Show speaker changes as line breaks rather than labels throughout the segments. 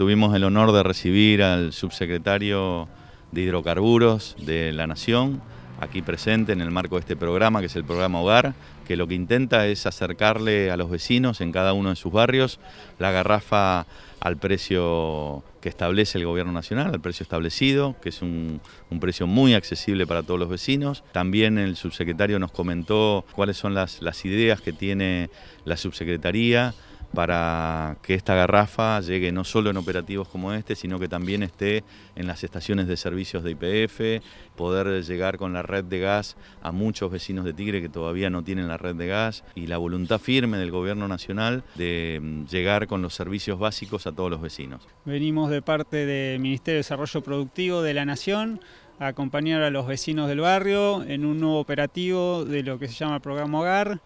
Tuvimos el honor de recibir al subsecretario de Hidrocarburos de la Nación, aquí presente en el marco de este programa, que es el programa Hogar, que lo que intenta es acercarle a los vecinos en cada uno de sus barrios la garrafa al precio que establece el gobierno nacional, al precio establecido, que es un, precio muy accesible para todos los vecinos. También el subsecretario nos comentó cuáles son las, las ideas que tiene la subsecretaría para que esta garrafa llegue no solo en operativos como este, sino que también esté en las estaciones de servicios de IPF, poder llegar con la red de gas a muchos vecinos de Tigre que todavía no tienen la red de gas y la voluntad firme del gobierno nacional de mm, llegar con los servicios básicos a todos los vecinos.
Venimos de parte del Ministerio de Desarrollo Productivo de la Nación acompañar a los vecinos del barrio en un nuevo operativo de lo que se llama programa Hogar.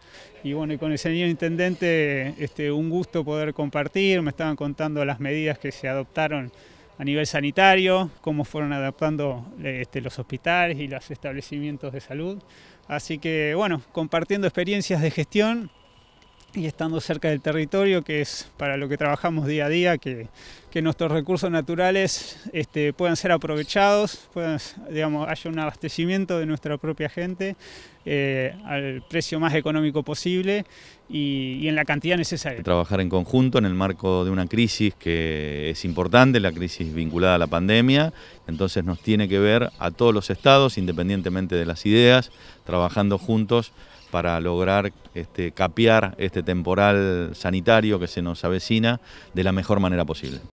Y bueno, y con el señor intendente, este, un gusto poder compartir. Me estaban contando las medidas que se adoptaron a nivel sanitario, cómo fueron adaptando este, los hospitales y los establecimientos de salud. Así que bueno, compartiendo experiencias de gestión y estando cerca del territorio, que es para lo que trabajamos día a día, que, nuestros recursos naturales este, puedan ser aprovechados, puedan, digamos, haya un abastecimiento de nuestra propia gente eh, al precio más económico posible y, y, en la cantidad necesaria.
Trabajar en conjunto en el marco de una crisis que es importante, la crisis vinculada a la pandemia, entonces nos tiene que ver a todos los estados, independientemente de las ideas, trabajando juntos para lograr este, capear este temporal sanitario que se nos avecina de la mejor manera posible.